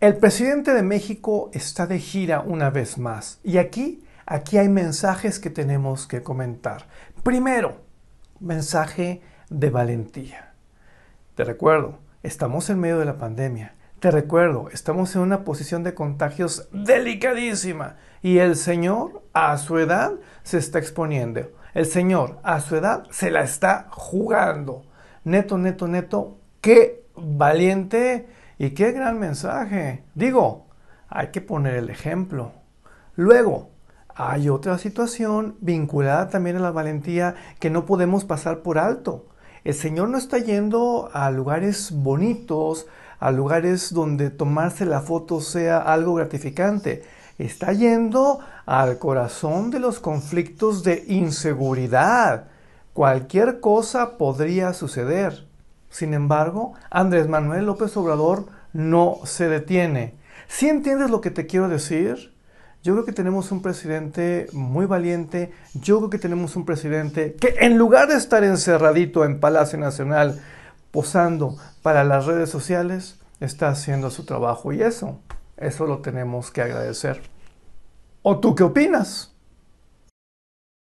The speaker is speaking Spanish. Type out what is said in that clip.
El presidente de México está de gira una vez más y aquí, aquí hay mensajes que tenemos que comentar. Primero, mensaje de valentía. Te recuerdo, estamos en medio de la pandemia. Te recuerdo, estamos en una posición de contagios delicadísima y el señor a su edad se está exponiendo. El señor a su edad se la está jugando. Neto, neto, neto, qué valiente y qué gran mensaje. Digo, hay que poner el ejemplo. Luego, hay otra situación vinculada también a la valentía que no podemos pasar por alto. El Señor no está yendo a lugares bonitos, a lugares donde tomarse la foto sea algo gratificante. Está yendo al corazón de los conflictos de inseguridad. Cualquier cosa podría suceder. Sin embargo, Andrés Manuel López Obrador no se detiene. Si entiendes lo que te quiero decir? Yo creo que tenemos un presidente muy valiente, yo creo que tenemos un presidente que en lugar de estar encerradito en Palacio Nacional posando para las redes sociales, está haciendo su trabajo y eso, eso lo tenemos que agradecer. ¿O tú qué opinas?